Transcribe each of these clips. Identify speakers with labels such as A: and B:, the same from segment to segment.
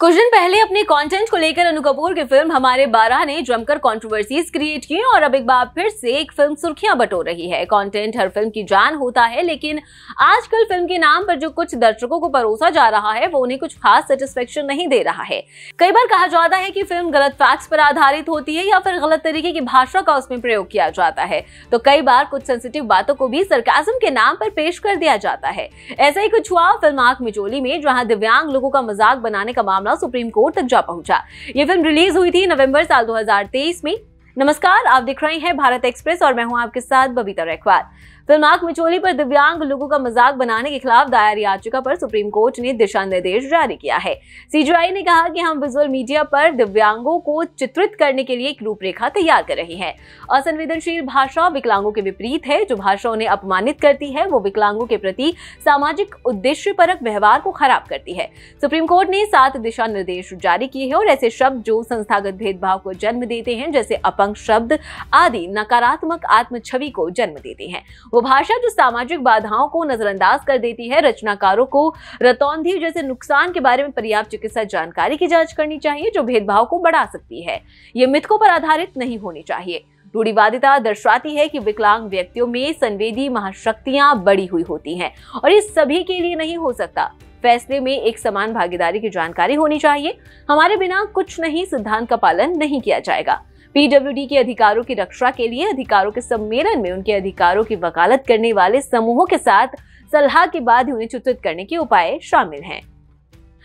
A: कुछ दिन पहले अपने कंटेंट को लेकर अनु कपूर की फिल्म हमारे बारह ने जमकर कंट्रोवर्सीज क्रिएट की और अब एक बार फिर से एक फिल्म सुर्खियां बटोर रही है कंटेंट हर फिल्म की जान होता है लेकिन आजकल फिल्म के नाम पर जो कुछ दर्शकों को परोसा जा रहा है वो उन्हें कुछ खास सेटिस्फेक्शन नहीं दे रहा है कई बार कहा जाता है की फिल्म गलत फैक्ट्स पर आधारित होती है या फिर गलत तरीके की भाषा का उसमें प्रयोग किया जाता है तो कई बार कुछ सेंसिटिव बातों को भी सरकाजम के नाम पर पेश कर दिया जाता है ऐसा ही कुछ हुआ फिल्म आंख मिचोली में जहाँ दिव्यांग लोगों का मजाक बनाने का मामला मामला सुप्रीम कोर्ट तक जा पहुंचा ये फिल्म रिलीज हुई थी नवंबर साल दो में नमस्कार आप देख रहे हैं भारत एक्सप्रेस और मैं हूं आपके साथ बबीता रेखवाल फिल्म मिचोली पर दिव्यांग लोगों का मजाक बनाने के खिलाफ दायर याचिका पर सुप्रीम कोर्ट ने दिशा निर्देश जारी किया है सीजीआई ने कहा कि हम विजुअल मीडिया पर दिव्यांगों को चित्रित करने के लिए एक रूपरेखा तैयार कर रहे हैं असंवेदनशील भाषा विकलांगों के विपरीत है जो भाषा उन्हें अपमानित करती है वो विकलांगों के प्रति सामाजिक उद्देश्य परक व्यवहार को खराब करती है सुप्रीम कोर्ट ने सात दिशा निर्देश जारी किए हैं और ऐसे शब्द जो संस्थागत भेदभाव को जन्म देते हैं जैसे अपंग शब्द आदि नकारात्मक आत्म छवि को जन्म देते हैं वो उपभाषा भाषा जो तो सामाजिक बाधाओं को नजरअंदाज कर देती है रचनाकारों को रतौंधी जैसे नुकसान के बारे में पर्याप्त चिकित्सा जानकारी की जांच करनी चाहिए जो भेदभाव को बढ़ा सकती है ये मिथकों पर आधारित नहीं होनी चाहिए रूढ़िवादिता दर्शाती है कि विकलांग व्यक्तियों में संवेदी महाशक्तियां बड़ी हुई होती हैं और ये सभी के लिए नहीं हो सकता फैसले में एक समान भागीदारी की जानकारी होनी चाहिए हमारे बिना कुछ नहीं सिद्धांत का पालन नहीं किया जाएगा पीडब्ल्यूडी के अधिकारों की रक्षा के लिए अधिकारों के सम्मेलन में उनके अधिकारों की वकालत करने वाले समूहों के साथ सलाह के बाद ही उन्हें चित्रित करने के उपाय शामिल हैं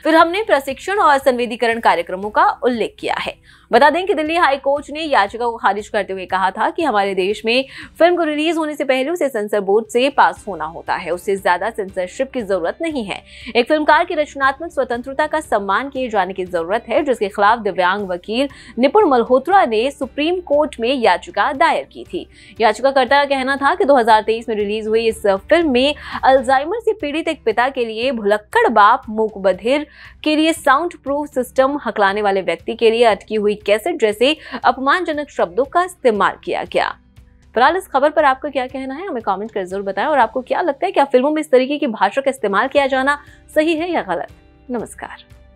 A: फिर हमने प्रशिक्षण और संवेदीकरण कार्यक्रमों का उल्लेख किया है बता दें कि दिल्ली हाई कोर्ट ने याचिका को खारिज करते हुए कहा था कि हमारे देश में फिल्म को रिलीज होने से पहले उसे सेंसर बोर्ड से पास होना होता है उससे ज्यादा सेंसरशिप की जरूरत नहीं है एक फिल्मकार की रचनात्मक स्वतंत्रता का सम्मान किए जाने की जरूरत है जिसके खिलाफ दिव्यांग वकील निपुण मल्होत्रा ने सुप्रीम कोर्ट में याचिका दायर की थी याचिकाकर्ता का कहना था कि 2023 में रिलीज हुई इस फिल्म में अल्जाइमर से पीड़ित एक पिता के लिए भुलक्कड़ बाप मूक बधिर के लिए साउंड प्रूफ सिस्टम हकलाने वाले व्यक्ति के लिए अटकी हुई ट्वीट कैसेट जैसे अपमानजनक शब्दों का इस्तेमाल किया गया फिलहाल इस खबर पर आपका क्या कहना है हमें कमेंट कर जरूर बताएं और आपको क्या लगता है क्या फिल्मों में इस तरीके की भाषा का इस्तेमाल किया जाना सही है या गलत नमस्कार